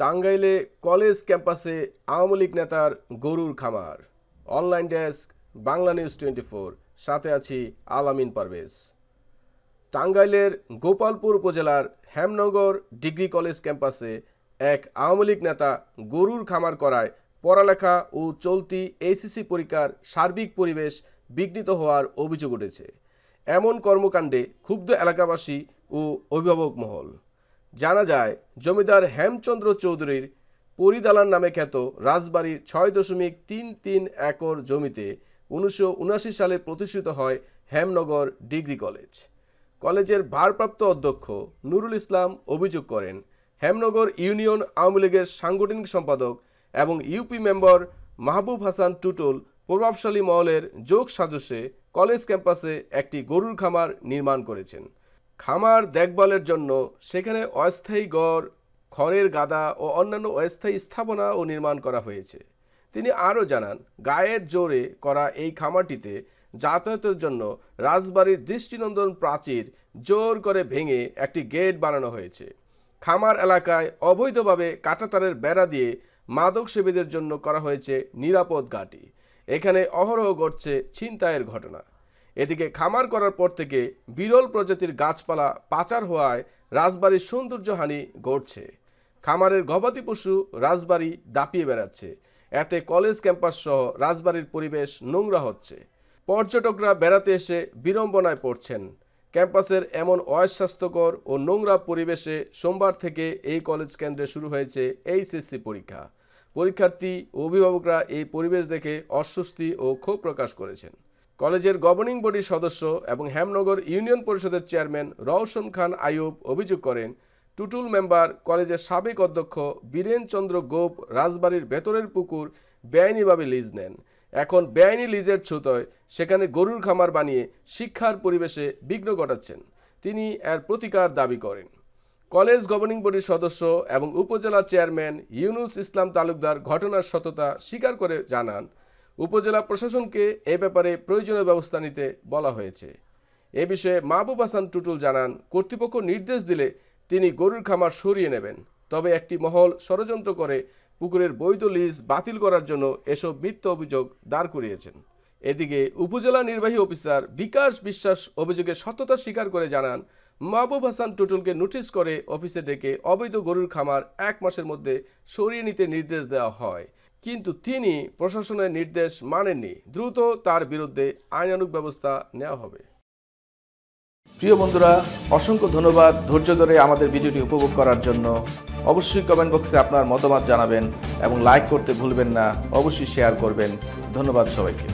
টাঙ্গাইলে কলেজ ক্যাম্পাসে আওয়ামী লীগ নেতার গরুর খামার online desk Bangla news twenty four সাথে আছি আলামিন পারভেজ টাঙ্গাইলের গোপালপুর উপজেলার হেমনগর ডিগ্রি কলেজ ক্যাম্পাসে এক আওয়ামী লীগ নেতা গরুর খামার করায় পড়ালেখা ও চলতি এইসিসি পরীক্ষার সার্বিক পরিবেশ বিঘ্নিত হওয়ার অভিযোগ উঠেছে এমন কর্মকাণ্ডে ক্ষুব্ধ এলাকাবাসী ও অভিভাবক মহল জানা যায় জমিদার হেমচন্দ্র চৌধুরীর পরিদালান নামে খ্যাত রাজবাড়ির ছয় দশমিক তিন তিন একর জমিতে উনিশশো সালে প্রতিষ্ঠিত হয় হেমনগর ডিগ্রি কলেজ কলেজের ভারপ্রাপ্ত অধ্যক্ষ নুরুল ইসলাম অভিযোগ করেন হেমনগর ইউনিয়ন আওয়ামী লীগের সাংগঠনিক সম্পাদক এবং ইউপি মেম্বার মাহবুব হাসান টুটুল প্রভাবশালী মহলের যোগ সাজসে কলেজ ক্যাম্পাসে একটি গরুর খামার নির্মাণ করেছেন খামার দেখভালের জন্য সেখানে অস্থায়ী গড় খড়ের গাদা ও অন্যান্য অস্থায়ী স্থাপনা ও নির্মাণ করা হয়েছে তিনি আরও জানান গায়ের জোরে করা এই খামারটিতে যাতায়াতের জন্য রাজবাড়ির দৃষ্টিনন্দন প্রাচীর জোর করে ভেঙে একটি গেট বানানো হয়েছে খামার এলাকায় অবৈধভাবে কাটাতারের বেড়া দিয়ে মাদক সেবীদের জন্য করা হয়েছে নিরাপদ গাটি এখানে অহরহ ঘটছে ছিনতাইয়ের ঘটনা এদিকে খামার করার পর থেকে বিরল প্রজাতির গাছপালা পাচার হওয়ায় রাজবাড়ির সৌন্দর্যহানি ঘটছে খামারের গবাদি পশু রাজবাড়ি দাপিয়ে বেড়াচ্ছে এতে কলেজ ক্যাম্পাস সহ রাজবাড়ির পরিবেশ নোংরা হচ্ছে পর্যটকরা বেড়াতে এসে বিড়ম্বনায় পড়ছেন ক্যাম্পাসের এমন অস্বাস্থ্যকর ও নোংরা পরিবেশে সোমবার থেকে এই কলেজ কেন্দ্রে শুরু হয়েছে এইচএসসি পরীক্ষা পরীক্ষার্থী অভিভাবকরা এই পরিবেশ দেখে অস্বস্তি ও ক্ষোভ প্রকাশ করেছেন কলেজের গভর্নিং বডির সদস্য এবং হেমনগর ইউনিয়ন পরিষদের চেয়ারম্যান রওশন খান আয়ুব অভিযোগ করেন টুটুল মেম্বার কলেজের সাবেক অধ্যক্ষ বীরেন চন্দ্র গোপ রাজবাড়ির ভেতরের পুকুর বেআইনিভাবে লিজ নেন এখন বেআইনি লিজের ছুতোয় সেখানে গরুর খামার বানিয়ে শিক্ষার পরিবেশে বিঘ্ন ঘটাচ্ছেন তিনি এর প্রতিকার দাবি করেন কলেজ গভর্নিং বডির সদস্য এবং উপজেলা চেয়ারম্যান ইউনুস ইসলাম তালুকদার ঘটনার সততা স্বীকার করে জানান উপজেলা প্রশাসনকে এ ব্যাপারে প্রয়োজনীয় ব্যবস্থা নিতে বলা হয়েছে এ বিষয়ে মাহবুব হাসান টুটুল জানান কর্তৃপক্ষ নির্দেশ দিলে তিনি গরুর খামার সরিয়ে নেবেন তবে একটি মহল ষড়যন্ত্র করে পুকুরের বৈধ লিজ বাতিল করার জন্য এসব মিথ্যা অভিযোগ দাঁড় করিয়েছেন এদিকে উপজেলা নির্বাহী অফিসার বিকাশ বিশ্বাস অভিযোগের সত্যতা স্বীকার করে জানান মাহবুব হাসান টুটুলকে নোটিশ করে অফিসে ডেকে অবৈধ গরুর খামার এক মাসের মধ্যে সরিয়ে নিতে নির্দেশ দেওয়া হয় কিন্তু তিনি প্রশাসনের নির্দেশ মানেননি দ্রুত তার বিরুদ্ধে আইনানুক ব্যবস্থা নেওয়া হবে প্রিয় বন্ধুরা অসংখ্য ধন্যবাদ ধৈর্য ধরে আমাদের ভিডিওটি উপভোগ করার জন্য অবশ্যই কমেন্ট বক্সে আপনার মতামত জানাবেন এবং লাইক করতে ভুলবেন না অবশ্যই শেয়ার করবেন ধন্যবাদ সবাইকে